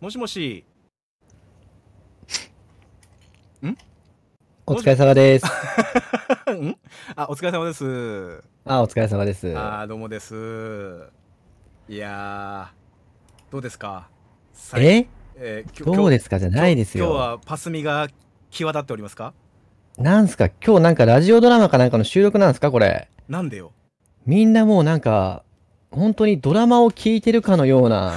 もしもし。んお疲れ様です。んあ、お疲れ様です。あ、お疲れ様です。あ、どうもです。いやどうですかええー、どうですかじゃないですよ。今日はパスミが際立っておりますかなんすか今日なんかラジオドラマかなんかの収録なんですかこれ。なんでよ。みんなもうなんか、本当にドラマを聞いてるかのような。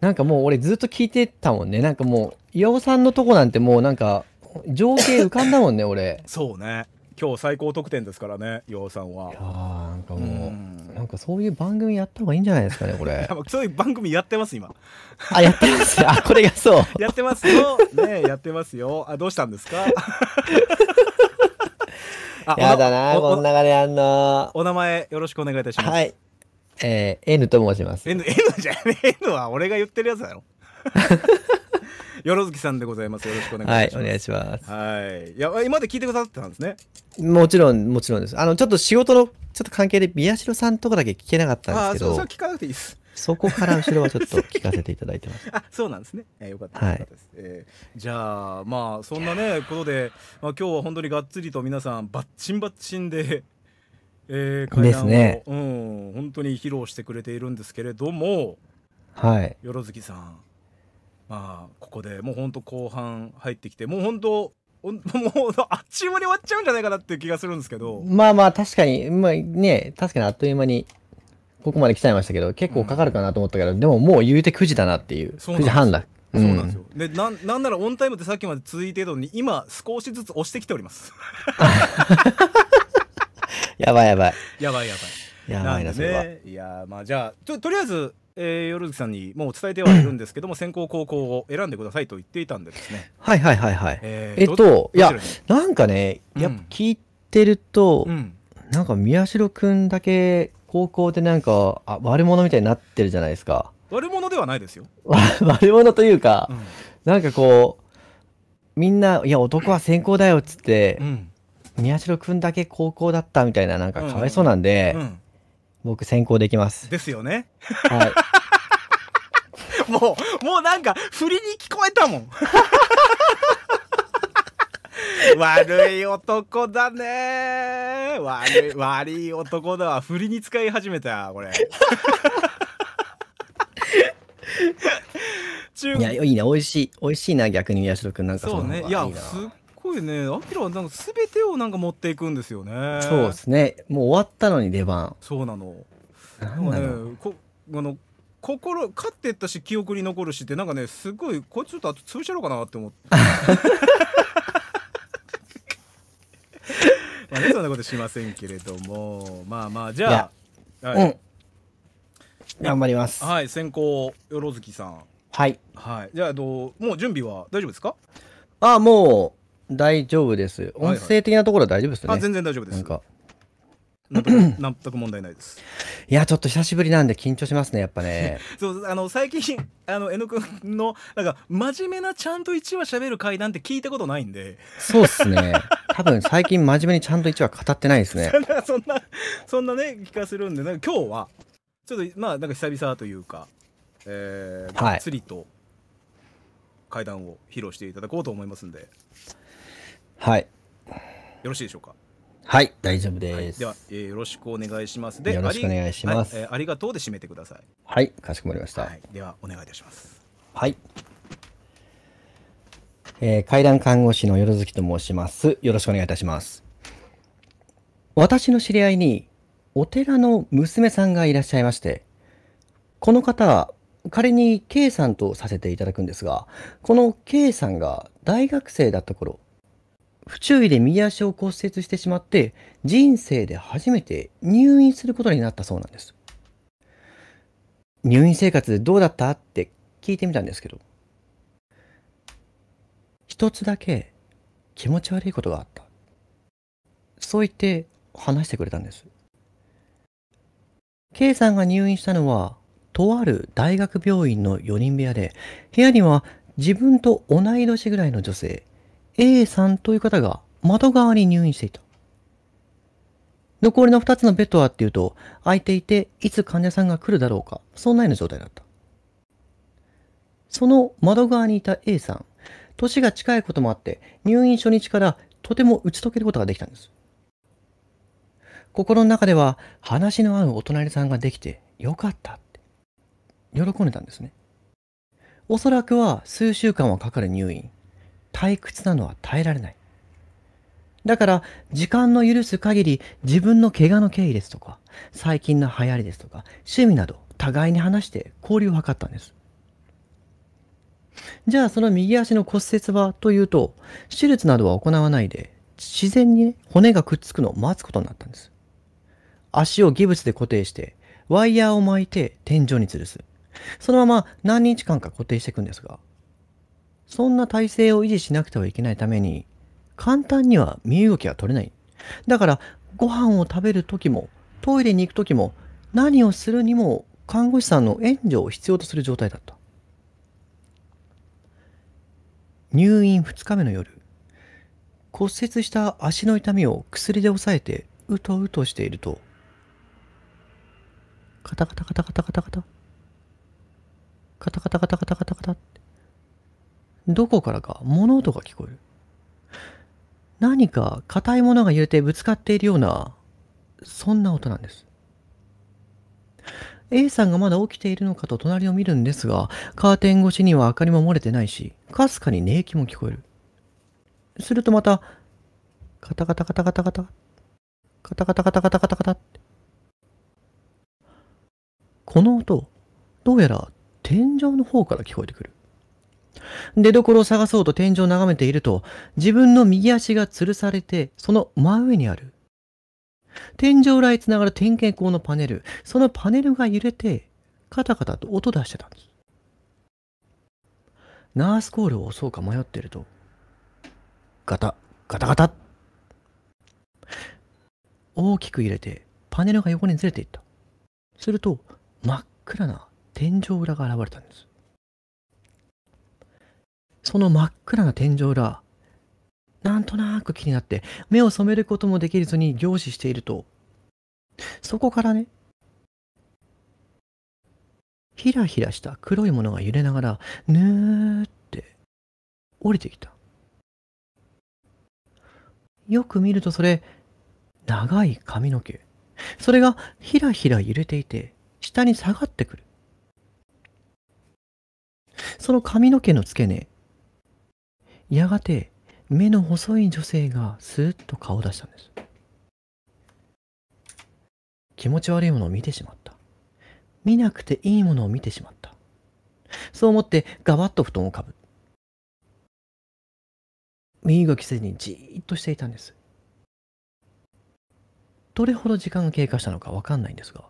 なんかもう俺ずっと聞いてたもんね。なんかもう、岩尾さんのとこなんてもうなんか、情景浮かんだもんね、俺。そうね。今日最高得点ですからね、岩尾さんは。いやなんかもう、うんなんかそういう番組やった方がいいんじゃないですかね、これ。そういう番組やってます、今。あ、やってます あ、これがそう。やってますよ。ねやってますよ。あ、どうしたんですかあやだな、こんな流れあんの。お名前よろしくお願いいたします。はい。えー、N と申します。N, N じゃねえ N は俺が言ってるやつだろ。よろずきさんでございます。よろしくお願いします。はい、お願いします。はい。いや、今まで聞いてくださってたんですね。もちろん、もちろんです。あの、ちょっと仕事の、ちょっと関係で、宮代さんとかだけ聞けなかったんですけど。あ、そう、聞かなくていいです。そこから後ろはちょっと聞かせていただいてます。あ、そうなんですね。えー、よかった。はい、えー、じゃあ、まあ、そんなね、ことで、まあ、今日は本当にがっつりと皆さん、バッチンバッチンで。えー、ですね、うん、本当に披露してくれているんですけれども、はい、よろずきさん、まあ、ここでもう本当後半入ってきて、もう本当、もうあっちゅう間に終わっちゃうんじゃないかなっていう気がするんですけど。まあまあ、確かに、まあね、確かにあっという間にここまで来ちゃいましたけど、結構かかるかなと思ったけど、うん、でももう言うて9時だなっていう、う9時半だ。そうなんですよ。でな、なんならオンタイムってさっきまで続いていたのに、今少しずつ押してきております。やばいやばい。やばいやばい。やばいな、それは。いや、まあじゃあ、ととりあえず、えー、よるずきさんにもう伝えてはいるんですけども、先行高校を選んでくださいと言っていたんでですね。はいはいはいはい。えー、えっと、いや、なんかね、やっぱ聞いてると、うん、なんか宮代くんだけ高校でなんかあ悪者みたいになってるじゃないですか。悪者ではないですよ。悪者というか、うん、なんかこう、みんな、いや、男は先行だよっつって、うん、宮代君だけ高校だったみたいななんかかわいそうなんで、うんうん、僕先行できますですよねはい もうもうなんか振りに聞こえたもん 悪い男だね悪い悪い男だわ振りに使い始めたこれ いやいいね美味しい美味しいな逆に宮代君なんかそうねいやすっごいねアキラはなんか全てをなんか持っていくんですよねそうですねもう終わったのに出番そうなのなんねこあの心勝ってったし記憶に残るしってなんかねすごいこいつちょっとあと潰しちゃろうかなって思って まあねそんなことしませんけれどもまあまあじゃあ、はい、うん頑張りますはい先行よろずきさんはいはいじゃあどうもう準備は大丈夫ですかああも大丈夫です。音声的なところは大丈夫ですね。はいはい、あ全然大丈夫です。なんか。く問題ないです。いや、ちょっと久しぶりなんで緊張しますね、やっぱね。そう、あの、最近、あの、えのくんの、なんか、真面目なちゃんと1話しゃべる会なんて聞いたことないんで。そうっすね。多分、最近真面目にちゃんと1話語ってないですね。そんな、そんなね、気がするんで、なんか今日は、ちょっと、まあ、なんか久々というか、えー、がっつりと、階段を披露していただこうと思いますんで。はいはい。よろしいでしょうか。はい、大丈夫はい、です。ではえーよろしくお願いします。よろしくお願いしますありはい、えーありがとうで締めてください。はい、かしこまりました。はいではお願いいたします。はい。えー階段看護師のよろずきと申します。よろしくお願いいたします。私の知り合いに、お寺の娘さんがいらっしゃいまして、この方、仮に K さんとさせていただくんですが、この K さんが大学生だった頃、不注意で右足を骨折してしまって人生で初めて入院することになったそうなんです入院生活でどうだったって聞いてみたんですけど一つだけ気持ち悪いことがあったそう言って話してくれたんです K さんが入院したのはとある大学病院の4人部屋で部屋には自分と同い年ぐらいの女性 A さんという方が窓側に入院していた。残りの2つのベッドはっていうと、空いていて、いつ患者さんが来るだろうか、そんなような状態だった。その窓側にいた A さん、年が近いこともあって、入院初日からとても打ち解けることができたんです。心の中では、話の合うお隣さんができてよかったって、喜んでたんですね。おそらくは数週間はかかる入院。退屈なのは耐えられない。だから、時間の許す限り自分の怪我の経緯ですとか、最近の流行りですとか、趣味など、互いに話して交流を図ったんです。じゃあ、その右足の骨折はというと、手術などは行わないで、自然に、骨がくっつくのを待つことになったんです。足をギブスで固定して、ワイヤーを巻いて天井に吊るす。そのまま何日間か固定していくんですが、そんな体制を維持しなくてはいけないために、簡単には身動きが取れない。だから、ご飯を食べる時も、トイレに行く時も、何をするにも、看護師さんの援助を必要とする状態だった。入院2日目の夜、骨折した足の痛みを薬で抑えて、うとうとしていると、カタカタカタカタカタカタ、カタカタカタカタカタカタって、どこからか物音が聞こえる。何か硬いものが揺れてぶつかっているような、そんな音なんです。A さんがまだ起きているのかと隣を見るんですが、カーテン越しには明かりも漏れてないし、かすかに寝息も聞こえる。するとまた、カタカタカタカタカタ、カタカタカタカタカタカタって。この音、どうやら天井の方から聞こえてくる。出所を探そうと天井を眺めていると、自分の右足が吊るされて、その真上にある。天井裏へつながる点検口のパネル、そのパネルが揺れて、カタカタと音出してたんです。ナースコールを押そうか迷ってると、ガタ、ガタガタ大きく揺れて、パネルが横にずれていった。すると、真っ暗な天井裏が現れたんです。その真っ暗な天井裏、なんとなく気になって、目を染めることもできずに凝視していると、そこからね、ひらひらした黒いものが揺れながら、ぬーって降りてきた。よく見るとそれ、長い髪の毛。それがひらひら揺れていて、下に下がってくる。その髪の毛の付け根、やがて目の細い女性がスーッと顔を出したんです気持ち悪いものを見てしまった見なくていいものを見てしまったそう思ってガバッと布団をかぶ身動きせずにじーっとしていたんですどれほど時間が経過したのかわかんないんですが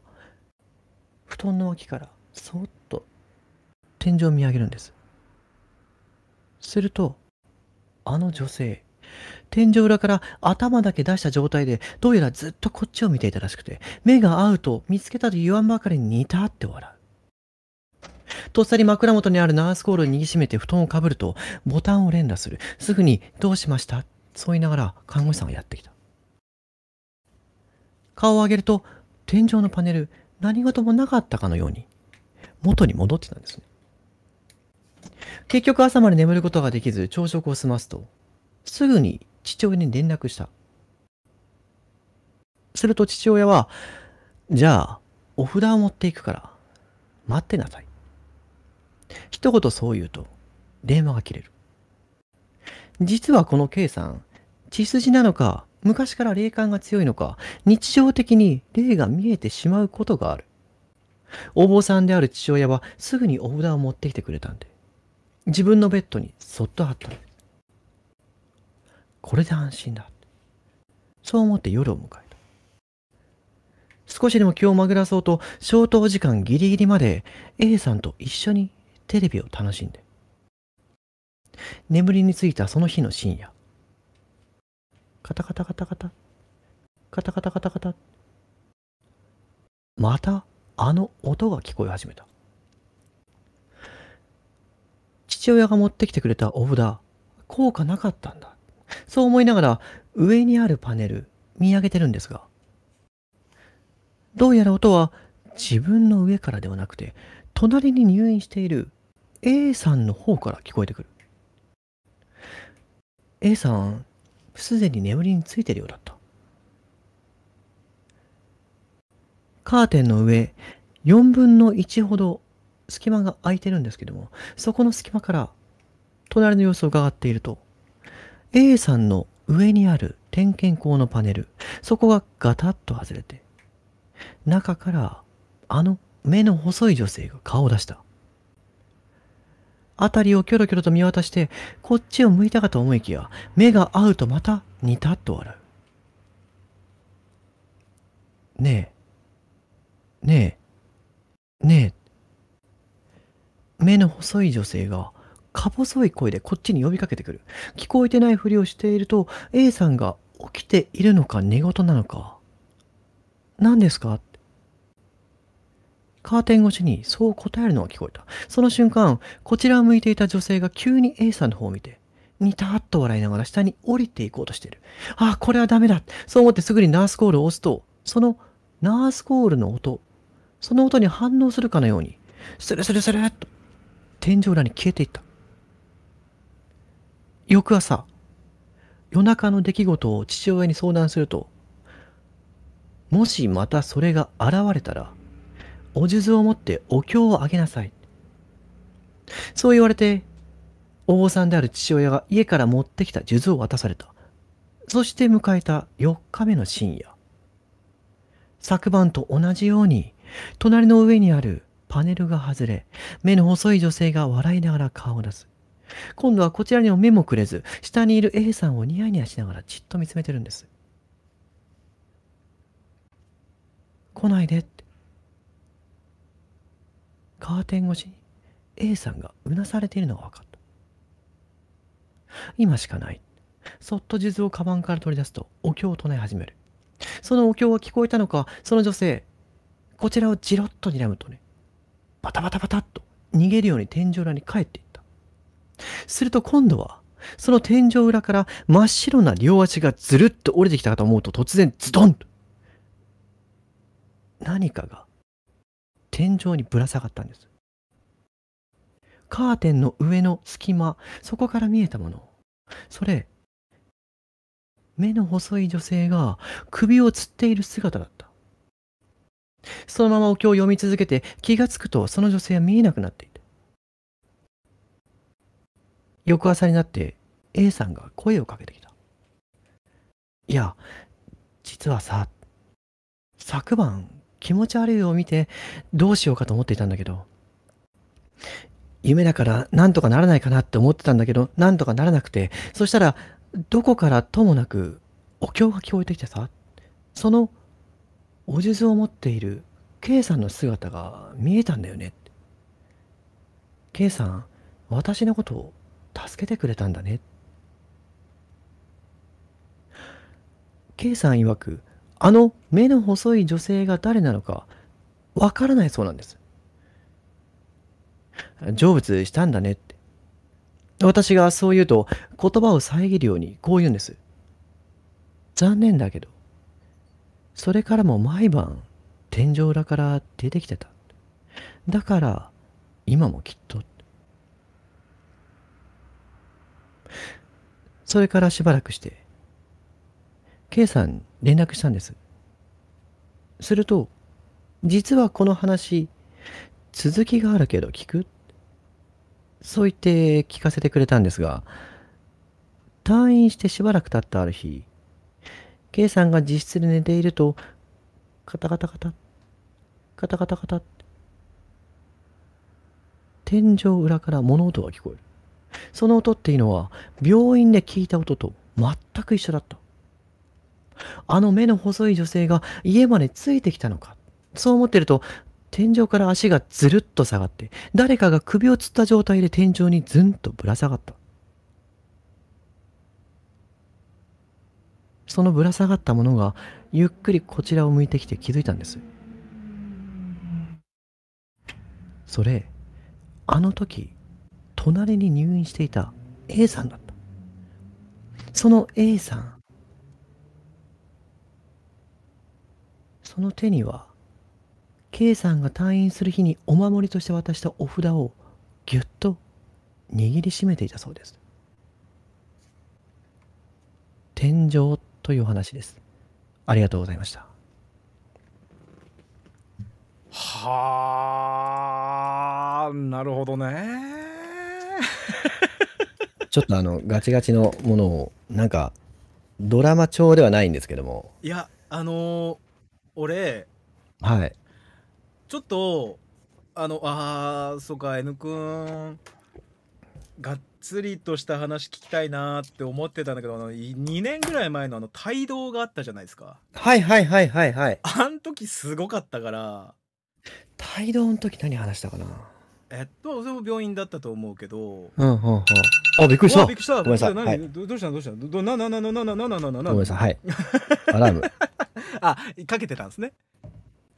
布団の脇からそっと天井を見上げるんですするとあの女性。天井裏から頭だけ出した状態で、どうやらずっとこっちを見ていたらしくて、目が合うと見つけたと言わんばかりに似たって笑う。とっさに枕元にあるナースコールを握りしめて布団をかぶると、ボタンを連打する。すぐに、どうしましたそう言いながら看護師さんがやってきた。顔を上げると、天井のパネル、何事もなかったかのように、元に戻ってたんですね。結局朝まで眠ることができず朝食を済ますと、すぐに父親に連絡した。すると父親は、じゃあ、お札を持っていくから、待ってなさい。一言そう言うと、電話が切れる。実はこの K さん、血筋なのか、昔から霊感が強いのか、日常的に霊が見えてしまうことがある。お坊さんである父親はすぐにお札を持ってきてくれたんで。自分のベッドにそっと貼ったんです。これで安心だ。そう思って夜を迎えた。少しでも気を紛らそうと、消灯時間ギリギリまで A さんと一緒にテレビを楽しんで。眠りについたその日の深夜。カタカタカタカタ。カタカタカタカタ。またあの音が聞こえ始めた。父親が持ってきてくれたお札、効果なかったんだ。そう思いながら上にあるパネル、見上げてるんですが。どうやら音は自分の上からではなくて、隣に入院している A さんの方から聞こえてくる。A さん、すでに眠りについてるようだった。カーテンの上、4分の1ほど隙間が空いてるんですけども、そこの隙間から隣の様子を伺っていると、A さんの上にある点検口のパネル、そこがガタッと外れて、中からあの目の細い女性が顔を出した。あたりをキョロキョロと見渡して、こっちを向いたかと思いきや、目が合うとまたニタッと笑う。ねえ、ねえ、ねえ、目の細い女性が、か細い声でこっちに呼びかけてくる。聞こえてないふりをしていると、A さんが起きているのか寝言なのか。何ですかカーテン越しにそう答えるのが聞こえた。その瞬間、こちらを向いていた女性が急に A さんの方を見て、にたっと笑いながら下に降りていこうとしている。ああ、これはダメだ。そう思ってすぐにナースコールを押すと、そのナースコールの音、その音に反応するかのように、スルスルスルっと天井裏に消えていった。翌朝、夜中の出来事を父親に相談すると、もしまたそれが現れたら、お数珠を持ってお経をあげなさい。そう言われて、お坊さんである父親が家から持ってきた数珠を渡された。そして迎えた4日目の深夜。昨晩と同じように、隣の上にあるパネルが外れ、目の細い女性が笑いながら顔を出す。今度はこちらにも目もくれず、下にいる A さんをニヤニヤしながらじっと見つめてるんです。来ないでって。カーテン越しに A さんがうなされているのが分かった。今しかない。そっと数珠をカバンから取り出すとお経を唱え始める。そのお経は聞こえたのか、その女性、こちらをじろっと睨むとね、バタバタバタっと逃げるように天井裏に帰っていった。すると今度は、その天井裏から真っ白な両足がずるっと折れてきたかと思うと突然ズドンと何かが天井にぶら下がったんです。カーテンの上の隙間、そこから見えたもの。それ、目の細い女性が首をつっている姿だった。そのままお経を読み続けて気がつくとその女性は見えなくなっていた。翌朝になって A さんが声をかけてきた。いや、実はさ、昨晩気持ち悪いを見てどうしようかと思っていたんだけど、夢だからなんとかならないかなって思ってたんだけど、なんとかならなくて、そしたらどこからともなくお経が聞こえてきてさ、そのおじ珠を持っている K さんの姿が見えたんだよね。K さん、私のことを助けてくれたんだね。K さん曰く、あの目の細い女性が誰なのかわからないそうなんです。成仏したんだねって。私がそう言うと言葉を遮るようにこう言うんです。残念だけど、それからも毎晩天井裏から出てきてた。だから今もきっと。それからしばらくして、K さん連絡したんです。すると、実はこの話、続きがあるけど聞くそう言って聞かせてくれたんですが、退院してしばらく経ったある日、A さんが自室で寝ていると、カタカタカタ、カタカタカタ、天井裏から物音が聞こえる。その音っていうのは、病院で聞いた音と全く一緒だった。あの目の細い女性が家までついてきたのか。そう思ってると、天井から足がずるっと下がって、誰かが首をつった状態で天井にずんとぶら下がった。そのぶら下がったものがゆっくりこちらを向いてきて気づいたんですそれあの時隣に入院していた A さんだったその A さんその手には K さんが退院する日にお守りとして渡したお札をぎゅっと握りしめていたそうです天井っというお話です。ありがとうございました。はあ、なるほどね。ちょっとあのガチガチのものをなんかドラマ調ではないんですけども。いや、あのー、俺、はい。ちょっと、あの、ああ、そうか、N くん、がつりとした話聞きたいなって思ってたんだけどあの2年ぐらい前のあの帯同があったじゃないですかはいはいはいはいはいあん時すごかったから帯同の時何話したかなえっとそれも病院だったと思うけどうんうんうんあびっくりしたびっくりしたごめんなさい、はい、どうしたのどうしたのどななななななななななごめんなさいはいあかけてたんですね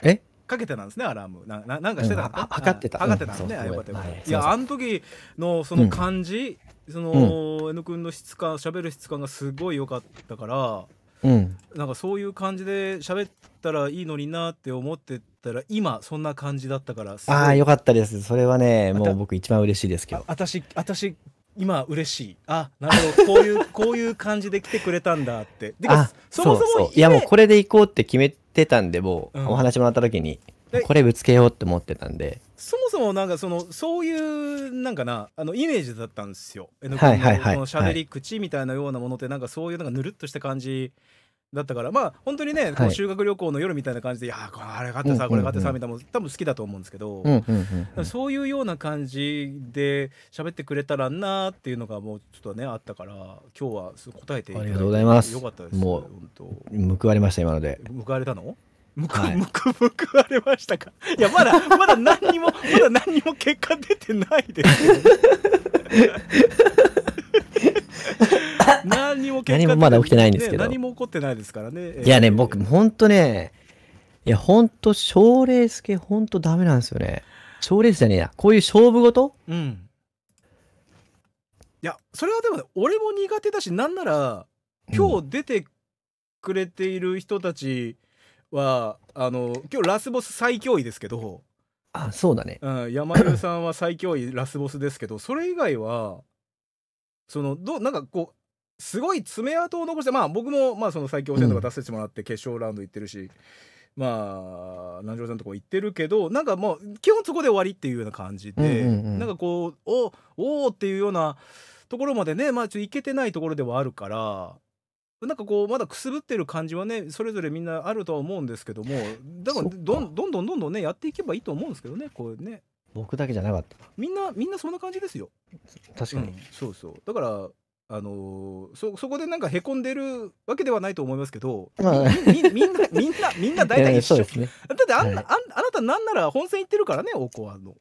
えかけてなんですねアラームなななんかしてた、うん、測ってた測ってたんですね、うん、よかったよかった、い、やあの時のその感じ、その、N 君の質感喋る質感がすごい良かったからうん、なんかそういう感じで喋ったらいいのになって思ってたら今そんな感じだったからああよかったですそれはねもう僕一番嬉しいですけど私私今嬉しいあなるほどこういうこういう感じで来てくれたんだってでそもそもいやもうこれで行こうって決めってたんでもう、お話もらった時にこれぶつけようって思ってたんでそもそもなんかそのそういうなんかなあのイメージだったんですよ。えのはいはいはいこのしゃべり口みたいなようなものってなんかそういうなんかぬるっとした感じだったからまあ本当にね、こう修学旅行の夜みたいな感じで「いやこれがあってさ、これがあってさ」みたいなの多分好きだと思うんですけど、そういうような感じで喋ってくれたらなーっていうのがもうちょっとねあったから今日は答えていただいてありがとうございますよかったですもう報われました今ので報われたの報,、はい、報 報われましたかいやまだまだ何にもまだ何にも結果出てないですよ、ね何も何もまだ起きてないんですけど、ね、何も起こってないですからねいやね、僕ほんとねいやほんと賞レース系ほんとダメなんですよね賞レースじゃねえやこういう勝負事うんいやそれはでも、俺も苦手だしなんなら今日出てくれている人たちは、うん、あの今日ラスボス最強位ですけどあそうだね、うん、山田さんは最強位ラスボスですけどそれ以外はそのどなんかこうすごい爪痕を残してまあ僕もまあその最強戦とか出させてもらって決勝ラウンド行ってるし、うん、まあ南條さんとこ行ってるけどなんかもう基本そこで終わりっていうような感じで、うんうん、なんかこうおおっていうようなところまでねまあちょっといけてないところではあるからなんかこうまだくすぶってる感じはねそれぞれみんなあるとは思うんですけどもだからどんどんどんどんどんねやっていけばいいと思うんですけどねこうね僕だけじゃなかったみんなみんなそんな感じですよ確かに、うん、そうそうだからあのー、そそこでなんかへこんでるわけではないと思いますけど、まあ、みみんなみんな みんな大体一緒、ですね、だってあんな、はい、ああなたなんなら本戦行ってるからねおこわの。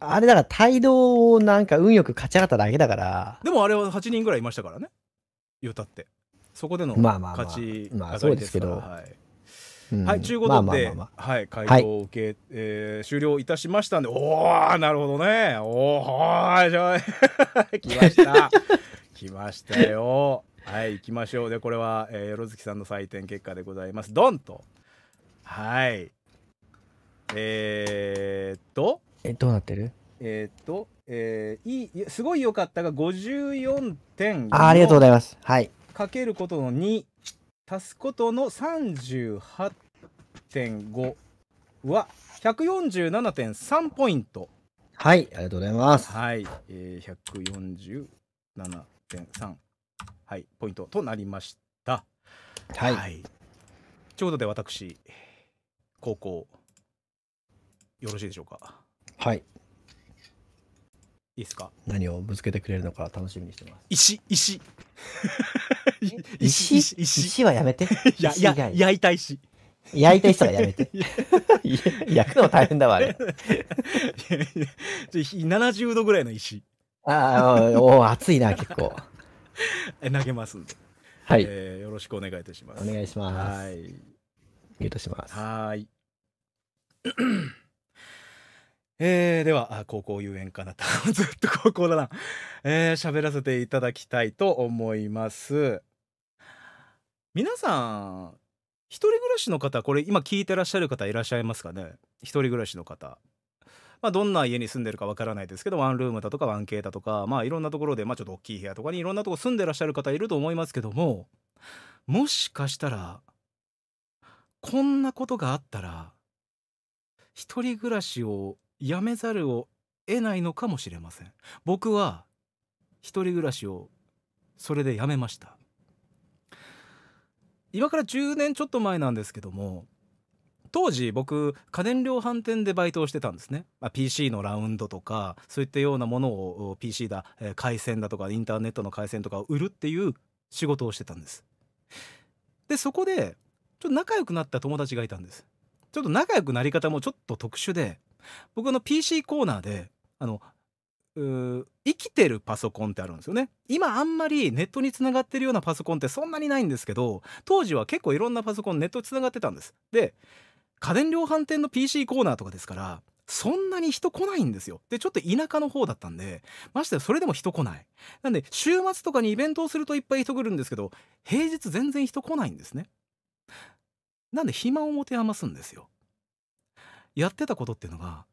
あれだから帯同をなんか運よく勝ち上がっただけだからでもあれは8人ぐらいいましたからね言うたってそこでの勝ち上がりですけど、はいうん、はい、中古取っはい、回答を受け、はい、えー、終了いたしましたんで、おお、なるほどね。おお、はい、来ました。来ましたよはい行きましょうでこれは、えー、よろずきさんの採点結果でございますドンとはいえー、っとえどうなってるえー、っとえー、いいすごい良かったが54点あありがとうございますはいかけることの2足すことの38.5は147.3ポイントはいありがとうございますはい、えー、147 1.3、はい、ポイントとなりました。はい、はい、というどで私高校よろしいでしょうかはいいいですか何をぶつけてくれるのか楽しみにしてます石石 石石石はやめてやや焼いた石焼いた石とかやめて 焼くのも大変だわあれ70度ぐらいの石ああ、おお、暑いな、結構。投げますんで。はい、えー、よろしくお願いいたします。お願いします。はい。えュします。はい。えー、では、高校遊園かな。ずっと高校だな。えー、喋らせていただきたいと思います。皆さん、一人暮らしの方、これ今聞いてらっしゃる方いらっしゃいますかね一人暮らしの方。まあ、どんな家に住んでるかわからないですけどワンルームだとかワン k だとか、まあ、いろんなところで、まあ、ちょっと大きい部屋とかにいろんなとこ住んでらっしゃる方いると思いますけどももしかしたらこんなことがあったら一人暮らしをやめざるを得ないのかもしれません僕は一人暮らしをそれでやめました今から10年ちょっと前なんですけども当時僕家電量販店でバイトをしてたんですね、まあ、PC のラウンドとかそういったようなものを PC だ、え回線だとかインターネットの回線とかを売るっていう仕事をしてたんですでそこでちょっと仲良くなった友達がいたんですちょっと仲良くなり方もちょっと特殊で僕の PC コーナーであの生きてるパソコンってあるんですよね今あんまりネットにつながってるようなパソコンってそんなにないんですけど当時は結構いろんなパソコンネットつながってたんですで家電量販店の PC コーナーとかですからそんなに人来ないんですよ。で、ちょっと田舎の方だったんで、ましてそれでも人来ない。なんで、週末とかにイベントをするといっぱい人来るんですけど、平日全然人来ないんですね。なんで、暇を持て余すんですよ。やってたことっていうのが、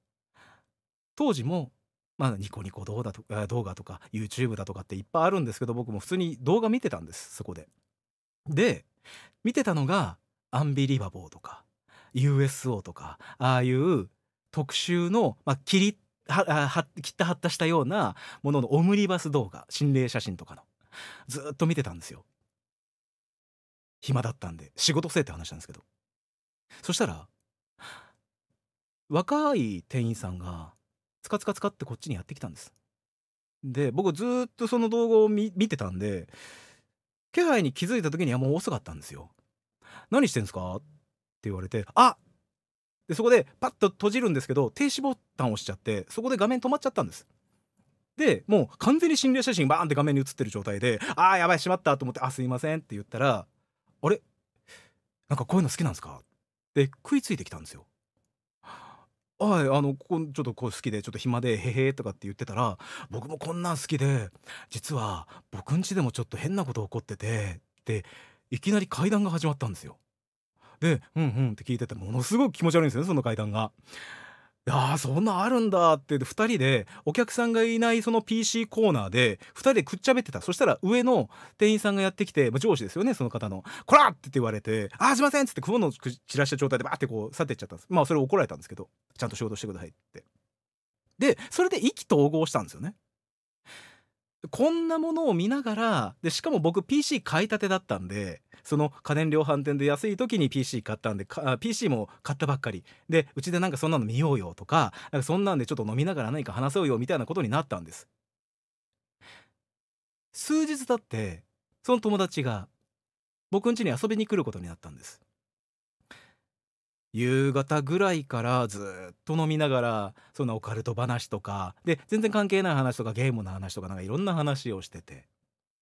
当時も、まあ、ニコニコ動画とか、動画とか YouTube だとかっていっぱいあるんですけど、僕も普通に動画見てたんです、そこで。で、見てたのが、アンビリバボーとか、USO とかああいう特集の、まあ、切りは切った発ったしたようなもののオムニバス動画心霊写真とかのずっと見てたんですよ暇だったんで仕事せえって話なんですけどそしたら若い店員さんがつかつかつかってこっちにやってきたんですで僕ずっとその動画を見てたんで気配に気づいた時にはもう遅かったんですよ何してんすかっ言われてあでそこでパッと閉じるんですけど停止ボタンを押しちゃってそこで画面止まっちゃったんですでもう完全に心霊写真バーンって画面に映ってる状態で「ああやばいしまった」と思って「あすいません」って言ったら「あれなんかこういうの好きなんですか?」って食いついてきたんですよ。はい、あの、ここちょっとこう好きで、ちょっと暇で、へへとかって言ってたら、僕もこんなん好きで、実は僕ん家でもちょっと変なこと起こってて、って、いきなり階段が始まったんですよ。でうんうんって聞いててものすごく気持ち悪いんですよねその階段が。いやそんなあるんだって2人でお客さんがいないその PC コーナーで2人でくっちゃべってたそしたら上の店員さんがやってきて、まあ、上司ですよねその方の「こら!」って言われて「あーすいません」っつって雲の散らした状態でバーってこう去ってっちゃったんですまあそれ怒られたんですけどちゃんと仕事してくださいって。でそれで意気投合したんですよね。こんなものを見ながらでしかも僕 PC 買いたてだったんでその家電量販店で安い時に PC 買ったんで PC も買ったばっかりでうちでなんかそんなの見ようよとかなんかそんなんでちょっと飲みながら何か話そうよみたいなことになったんです数日経ってその友達が僕ん家に遊びに来ることになったんです夕方ぐらいからずっと飲みながらそんなオカルト話とかで全然関係ない話とかゲームの話とかなんかいろんな話をしてて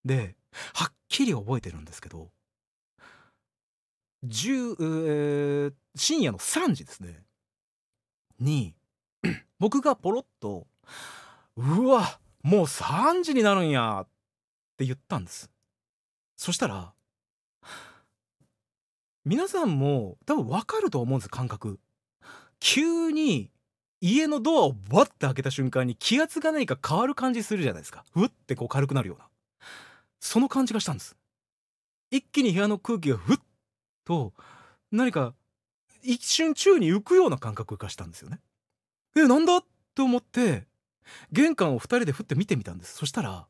ではっきり覚えてるんですけど十、えー、深夜の3時ですねに 僕がポロッと「うわもう3時になるんや」って言ったんですそしたら皆さんも多分わかると思うんです感覚急に家のドアをバッて開けた瞬間に気圧が何か変わる感じするじゃないですかふってこう軽くなるようなその感じがしたんです一気に部屋の空気がふっと何か一瞬宙に浮くような感覚がしたんですよねえなんだと思って玄関を2人でふって見てみたんですそしたら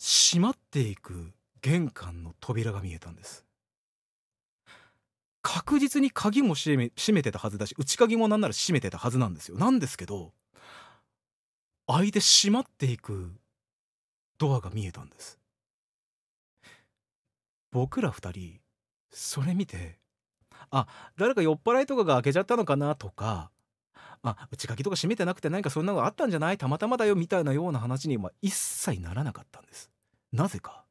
閉まっていく玄関の扉が見えたんです確実に鍵も閉め閉めてたはずだし内鍵もなんなら閉めてたはずなんですよなんですけど開いて閉まっていくドアが見えたんです僕ら2人それ見てあ誰か酔っ払いとかが開けちゃったのかなとかあ内鍵とか閉めてなくて何かそんなのあったんじゃないたまたまだよみたいなような話には一切ならなかったんですなぜか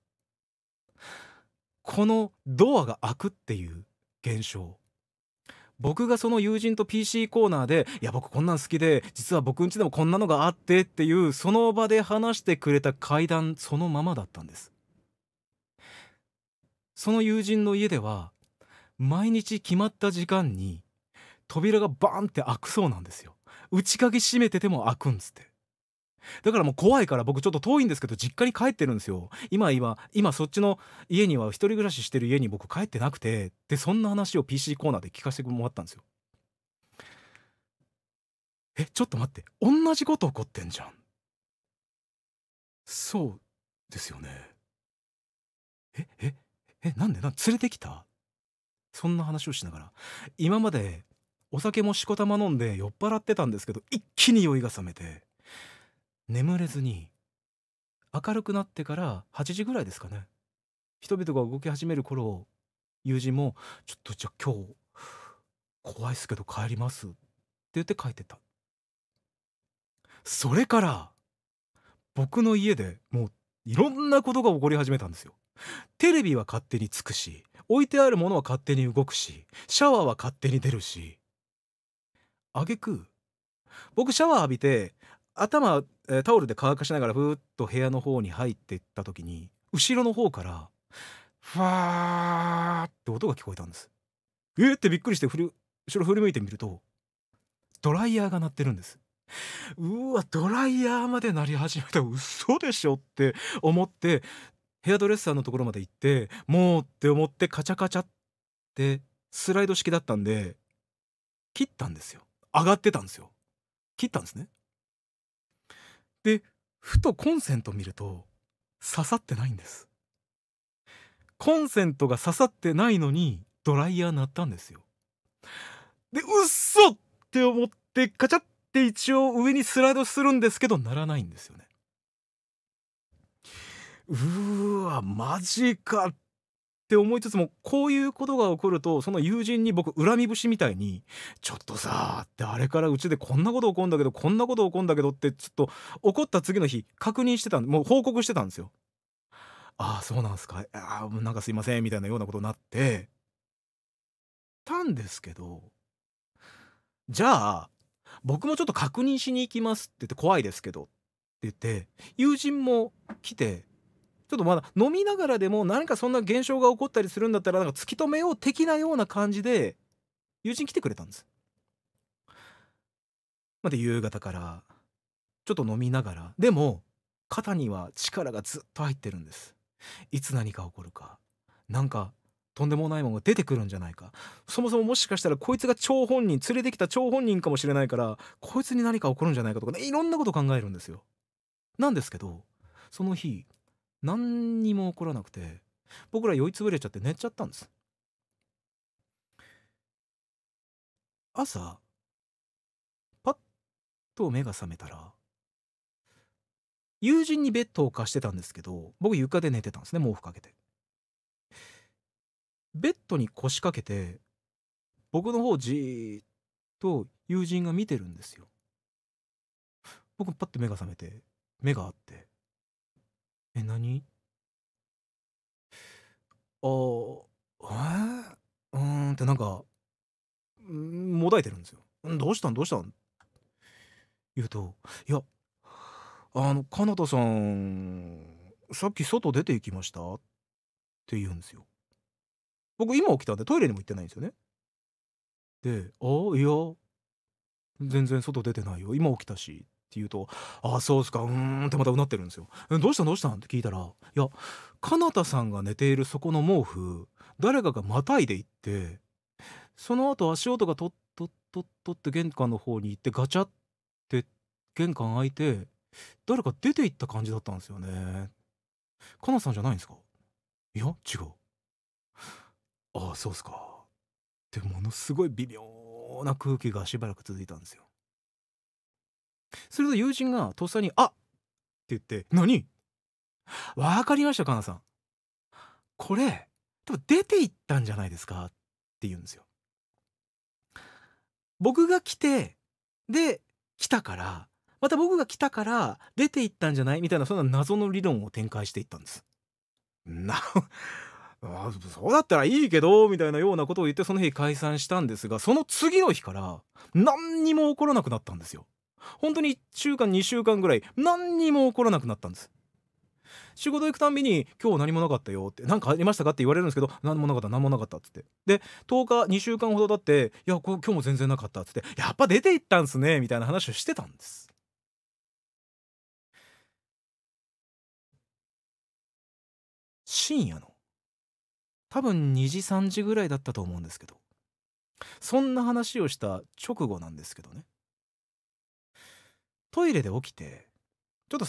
このドアが開くっていう現象僕がその友人と PC コーナーで「いや僕こんなん好きで実は僕んちでもこんなのがあって」っていうその場で話してくれた階段そのままだったんですその友人の家では毎日決まった時間に扉がバーンって開くそうなんですよ打ち鍵閉めてても開くんつってだからもう怖いから僕ちょっと遠いんですけど実家に帰ってるんですよ今今今そっちの家には一人暮らししてる家に僕帰ってなくてでそんな話を PC コーナーで聞かせてもらったんですよえちょっと待って同じこと起こってんじゃんそうですよねえええなんでなん連れてきたそんな話をしながら今までお酒もしこたま飲んで酔っ払ってたんですけど一気に酔いが覚めて眠れずに明るくなってから8時ぐらいですかね人々が動き始める頃友人も「ちょっとじゃあ今日怖いっすけど帰ります」って言って帰ってたそれから僕の家でもういろんなことが起こり始めたんですよテレビは勝手につくし置いてあるものは勝手に動くしシャワーは勝手に出るし挙句僕シャワー浴びて頭、えタオルで乾かしながらふーっと部屋の方に入っていった時に後ろの方からふわーって音が聞こえたんですえー、ってびっくりして振り後ろ振り向いてみるとドライヤーが鳴ってるんですうわドライヤーまで鳴り始めた嘘でしょって思ってヘアドレッサーのところまで行ってもうって思ってカチャカチャってスライド式だったんで切ったんですよ上がってたんですよ切ったんですねでふとコンセント見ると刺さってないんですコンセントが刺さってないのにドライヤー鳴ったんですよでうっそって思ってカチャって一応上にスライドするんですけど鳴らないんですよねうーわマジかっって思いつつもこういうことが起こるとその友人に僕恨み節みたいに「ちょっとさ」ってあれからうちでこんなこと起こるんだけどこんなこと起こるんだけどってちょっと怒った次の日確認してたんもう報告してたんですよ。ああそうなんすかああなんかすいませんみたいなようなことになってたんですけどじゃあ僕もちょっと確認しに行きますって言って怖いですけどって言って友人も来てちょっとまだ飲みながらでも何かそんな現象が起こったりするんだったらなんか突き止めよう的なような感じで友人来てくれたんです。まで夕方からちょっと飲みながらでも肩には力がずっと入ってるんです。いつ何か起こるかなんかとんでもないものが出てくるんじゃないかそもそももしかしたらこいつが張本人連れてきた張本人かもしれないからこいつに何か起こるんじゃないかとかねいろんなこと考えるんですよ。なんですけどその日何にも起こらなくて僕ら酔いつぶれちゃって寝ちゃったんです朝パッと目が覚めたら友人にベッドを貸してたんですけど僕床で寝てたんですね毛布かけてベッドに腰掛けて僕の方じーっと友人が見てるんですよ僕パッと目が覚めて目があってえ、何ああ、えー、うーんってなんか、んもだえてるんですよ。どうしたんどうしたん言うと、いや、あの、かなたさん、さっき外出て行きましたって言うんですよ。僕今起きたんでトイレにも行ってないんですよね。で、ああ、いや、全然外出てないよ。今起きたし。って言うと「ああそうですかうん」ってまたうなってるんですよ。どうしたどうしたんって聞いたら「いやかなたさんが寝ているそこの毛布誰かがまたいで行ってその後足音がとっとっとっとって玄関の方に行ってガチャって玄関開いて誰か出て行った感じだったんですよね。かなさんじゃないんですかいや違う。ああそうですか。ってものすごい微妙な空気がしばらく続いたんですよ。すると友人がとっさに「あっ!」って言って「何わかりましたカナさん。これ多分出ていったんじゃないですか」って言うんですよ。僕が来てで来たからまた僕が来たから出ていったんじゃないみたいなそんな謎の理論を展開していったんです。な あそうだったらいいけどみたいなようなことを言ってその日解散したんですがその次の日から何にも起こらなくなったんですよ。本当に1週間2週間ぐらい何にも起こらなくなったんです仕事行くたんびに「今日何もなかったよ」って「何かありましたか?」って言われるんですけど「何もなかった何もなかった」っつってで10日2週間ほど経って「いや今日も全然なかった」っつって「やっぱ出て行ったんすね」みたいな話をしてたんです深夜の多分2時3時ぐらいだったと思うんですけどそんな話をした直後なんですけどねトイレで起きてちょっと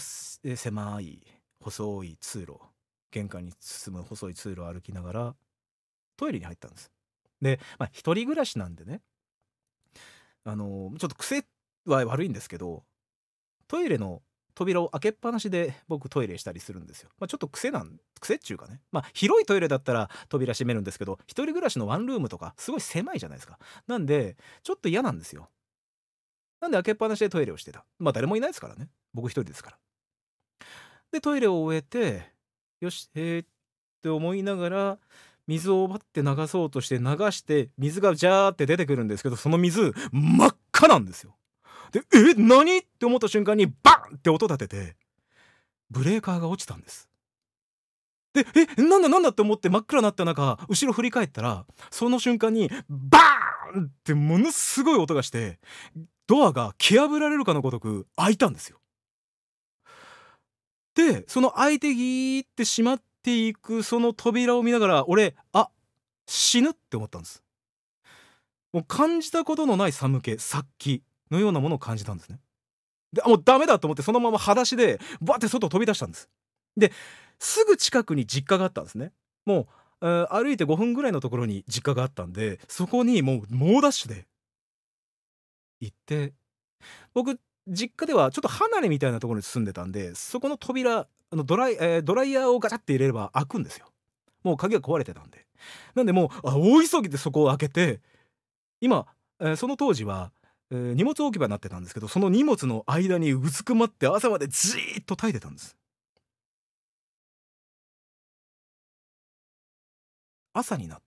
狭い細い通路玄関に進む細い通路を歩きながらトイレに入ったんです。で、まあ、一人暮らしなんでねあのちょっと癖は悪いんですけどトイレの扉を開けっぱなしで僕トイレしたりするんですよ。まあ、ちょっと癖なん癖っちゅうかね、まあ、広いトイレだったら扉閉めるんですけど一人暮らしのワンルームとかすごい狭いじゃないですか。なんでちょっと嫌なんですよ。なんで開けっぱなしでトイレをしてた。まあ誰もいないですからね。僕一人ですから。で、トイレを終えて、よし、えー、って思いながら、水をバッて流そうとして流して水がジャーって出てくるんですけどその水真っ赤なんですよ。で「え何?」って思った瞬間にバンって音立ててブレーカーが落ちたんです。で「えなんだなんだ?」って思って真っ暗になった中後ろ振り返ったらその瞬間にバーンってものすごい音がしてドアが蹴破られるかのごとく開いたんですよ。でその開いてギーって閉まっていくその扉を見ながら俺あ死ぬって思ったんです。もう感じたことのない寒気殺気のようなものを感じたんですね。でもうダメだと思ってそのまま裸足でバッて外飛び出したんです。ですぐ近くに実家があったんですね。もう歩いて5分ぐらいのところに実家があったんでそこにもう猛ダッシュで行って僕実家ではちょっと離れみたいなところに住んでたんでそこの扉のドライ、えー、ドライヤーをガチャって入れれば開くんですよもう鍵が壊れてたんでなんでもうあ大急ぎでそこを開けて今、えー、その当時は、えー、荷物置き場になってたんですけどその荷物の間にうずくまって朝までじーっと耐えてたんです朝になっ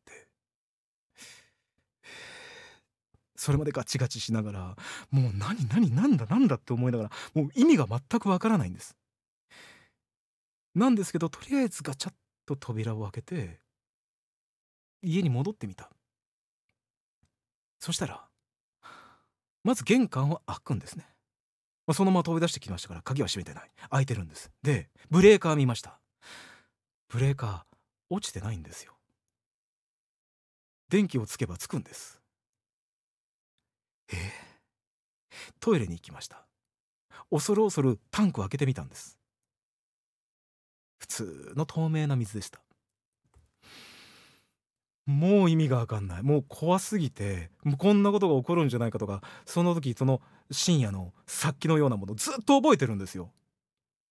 それまでガチガチしながらもう何何何だ何だって思いながらもう意味が全くわからないんです。なんですけどとりあえずガチャッと扉を開けて家に戻ってみた。そしたらまず玄関を開くんですね。まあ、そのまま飛び出してきましたから鍵は閉めてない開いてるんですでブレーカー見ましたブレーカー落ちてないんですよ電気をつけばつくんですえトイレに行きました恐る恐るタンクを開けてみたんです普通の透明な水でしたもう意味が分かんないもう怖すぎてもうこんなことが起こるんじゃないかとかその時その深夜のさっきのようなものずっと覚えてるんですよ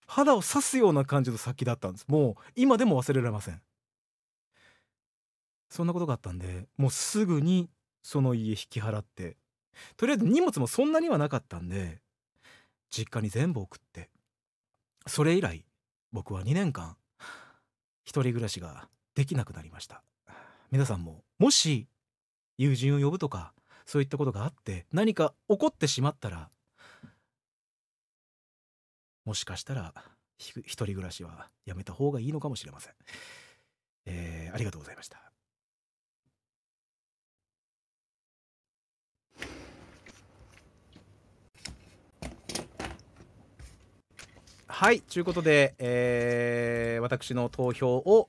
肌を刺すような感じの殺気だったんですもう今でも忘れられませんそんなことがあったんでもうすぐにその家引き払ってとりあえず荷物もそんなにはなかったんで実家に全部送ってそれ以来僕は2年間一人暮らしができなくなりました皆さんももし友人を呼ぶとかそういったことがあって何か起こってしまったらもしかしたら一人暮らしはやめた方がいいのかもしれません、えー、ありがとうございましたはいということで、えー、私の投票を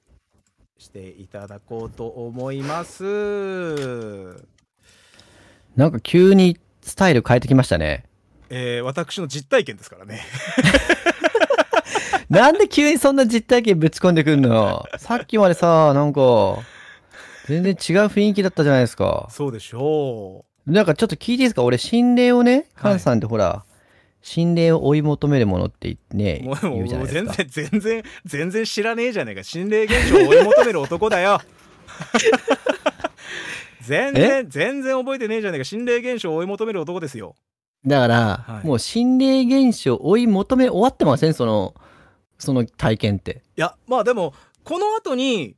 していただこうと思いますなんか急にスタイル変えてきましたねえー、私の実体験ですからね なんで急にそんな実体験ぶち込んでくるのさっきまでさなんか全然違う雰囲気だったじゃないですかそうでしょうなんかちょっと聞いていいですか俺心霊をね、はカンさんってほら、心霊を追い求めるものってね、もうもう全然、全然、全然知らねえじゃねえか。心霊現象を追い求める男だよ。全然、全然覚えてねえじゃねえか。心霊現象を追い求める男ですよ。だから、はい、もう心霊現象追い求め終わってませんその、その体験って。いや、まあでも、この後に、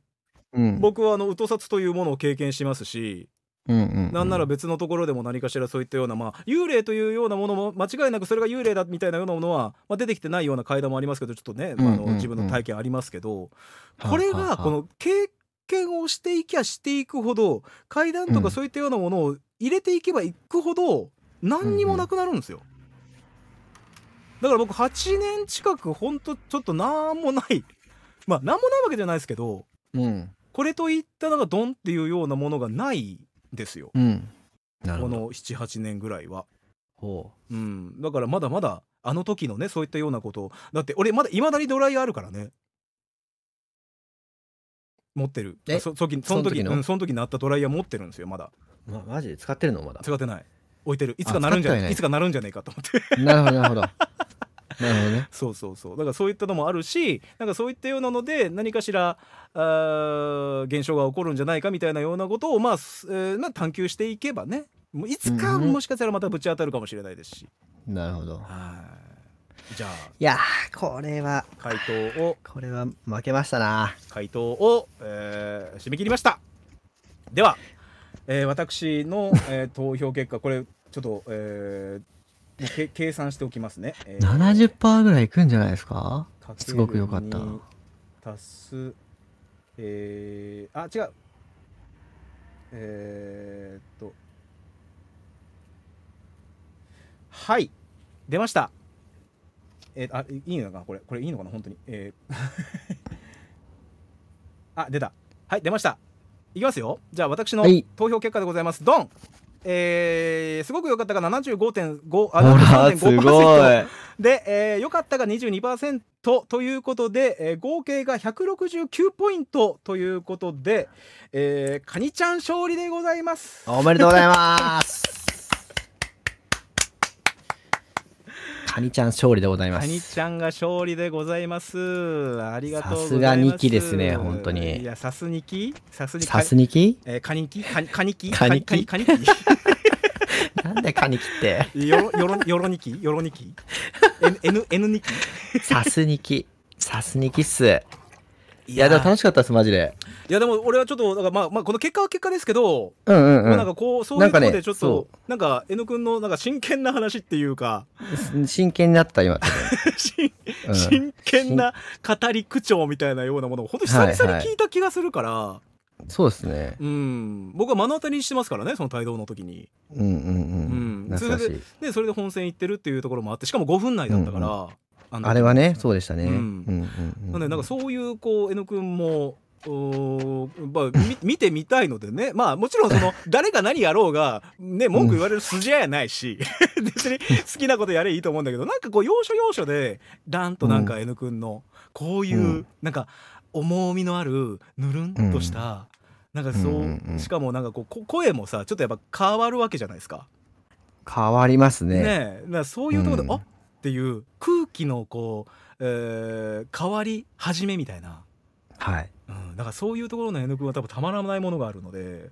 うん、僕はあの、うとさつというものを経験しますし、うんうんうん、なんなら別のところでも何かしらそういったような、まあ、幽霊というようなものも間違いなくそれが幽霊だみたいなようなものは、まあ、出てきてないような階段もありますけどちょっとね、まあ、あの自分の体験ありますけど、うんうんうん、これがこの経験をしていきゃしていくほど階段とかそういったようなものを入れていけばいくほど何にもなくなるんですよ。だから僕8年近くほんとちょっと何もないまあ何もないわけじゃないですけど、うん、これといったのがドンっていうようなものがないですよ、うん、この78年ぐらいは。ほううん、だからまだまだあの時のねそういったようなことをだって俺まだいまだにドライヤーあるからね持ってるそそその時の、うん、その時なったドライヤー持ってるんですよまだ、ま、マジで使ってるのまだ使ってない置いてるいつかなるんじゃないいつかなるんじゃないかと思ってなるほどなるほどなるほどね。そうそうそう。だからそういったのもあるし、なんかそういったようなので何かしらあ現象が起こるんじゃないかみたいなようなことを、まあえー、まあ、探求していけばねもういつかもしかしたらまたぶち当たるかもしれないですし。うん、なるほど。はいじゃあいやこれは回答をこれは負けましたな回答を、えー、締め切りましたでは、えー、私の、えー、投票結果これちょっと、えー、計算しておきますね、えー、70%ぐらいいくんじゃないですかすごく良かった足すえー、あ、違う。えー、っと。はい。出ました。えー、あ、いいのかなこれ。これいいのかな本当に。えー あ、出た。はい、出ました。いきますよ。じゃあ、私の投票結果でございます。はい、ドンえー、すごく良かったが75.5あ73.5%で、えー、良かったが22%、トということで、えー、合計が169ポイントということで、えー、カニちゃん勝利でございます。おめでとうございます。カニちゃん勝利でございます。カニちゃんが勝利でございます。ありがとうさすが2期ですね、本当に。いや、さす2期さす2期さえー、カニ期カニ期カニ期カニ期なんでよ、カニキって。よろ、よろ、よろにきよろにき ?N、N にきさすにき。さすにきっす。いや、でも楽しかったです、マジで。いや、でも俺はちょっと、なんかまあ、まあ、この結果は結果ですけど、うんうんうん。なんかこう、そういうことでちょっと、なんか、ね、N 君のなんか真剣な話っていうか。真剣になった、今。真剣な語り口調みたいなようなものを、本当に久々に聞いた気がするから。はいはいそうですね、うん、僕は目の当たりにしてますからねその帯同の時にうんうんうん、うん、それでそれで本戦行ってるっていうところもあってしかも5分内だったから、うんうんああれはねそうでしたね。なんでなんかそういうこう N 君もおまあ、見てみたいのでね、まあ、もちろんその 誰が何やろうが、ね、文句言われる筋合いはないし、別に好きなことやれいいと思うんだけどなんかこう要所要所でだんとなんか N 君のこういう、うん、なんか重みのあるぬるんとしたなんかそう,、しかもなんかこう声もさちょっとやっぱ変わるわけじゃないですか変わりますねねだそういうところで、うん、あっていう空気のこう、えー、変わり始めみたいなはい、うん、だからそういうところの N 君は多分たまらないものがあるので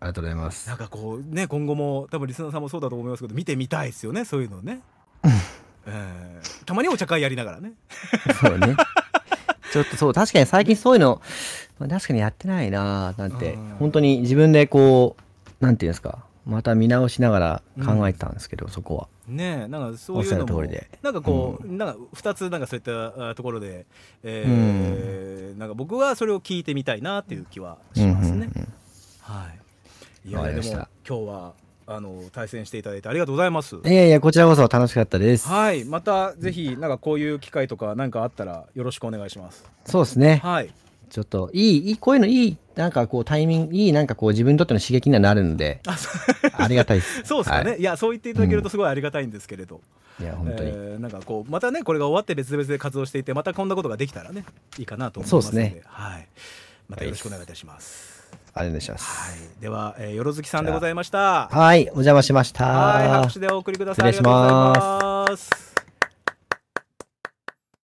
ありがとうございますなんかこうね今後も多分リスナーさんもそうだと思いますけど見てみたいですよねそういうのね、えー、たまにお茶会やりながらねそうねちょっとそう、確かに最近そういうの、確かにやってないなぁ、なんて、本当に自分でこう、なんていうんですか、また見直しながら考えてたんですけど、うん、そこは。ねえなんかそういうのもなんかこう、うん、なんか2つなんかそういったところで、えー、うん、なんか僕はそれを聞いてみたいなっていう気はしますね。はいいやでも今日はあの対戦していただいてありがとうございますいやいやこちらこそ楽しかったですはいまたぜひなんかこういう機会とか何かあったらよろしくお願いしますそうですねはいちょっといいいい。こういうのいいなんかこうタイミングいいなんかこう自分にとっての刺激にはなるんでありがたいです そうですかね、はい、いやそう言っていただけるとすごいありがたいんですけれど、うん、いや本当に、えー、なんかこうまたねこれが終わって別々で活動していてまたこんなことができたらねいいかなと思いますそうですねはいまたよろしくお願いいたします、はいありがします。はい、では、えー、よろずきさんでございました。はい、お邪魔しました。はい、拍手でお送りください。失礼します。